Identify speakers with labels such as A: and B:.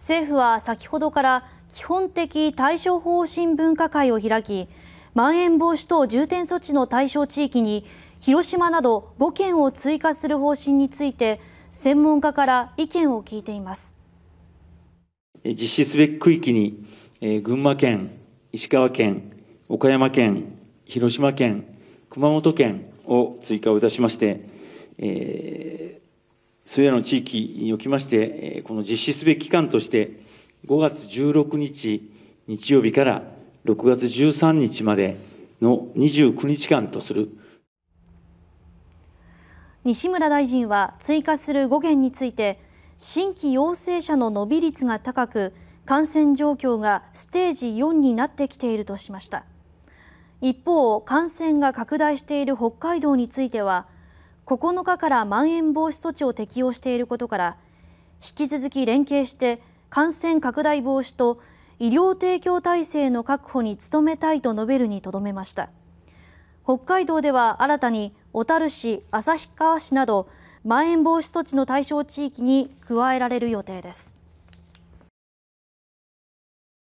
A: 政府は先ほどから基本的対処方針分科会を開きまん延防止等重点措置の対象地域に広島など5県を追加する方針について専門家から意見を聞いています
B: 実施すべき区域に、え群馬県、石川県、岡山県、広島県、熊本県を追加をいたしまして、えそれらの地域におきまして、この実施すべき期間として、5月16日日曜日から6月13日までの29日間とする。
A: 西村大臣は追加する5件について、新規陽性者の伸び率が高く、感染状況がステージ4になってきているとしました。一方、感染が拡大している北海道については、9日からまん延防止措置を適用していることから引き続き連携して感染拡大防止と医療提供体制の確保に努めたいと述べるにとどめました北海道では新たに小樽市、旭川市などまん延防止措置の対象地域に加えられる予定です。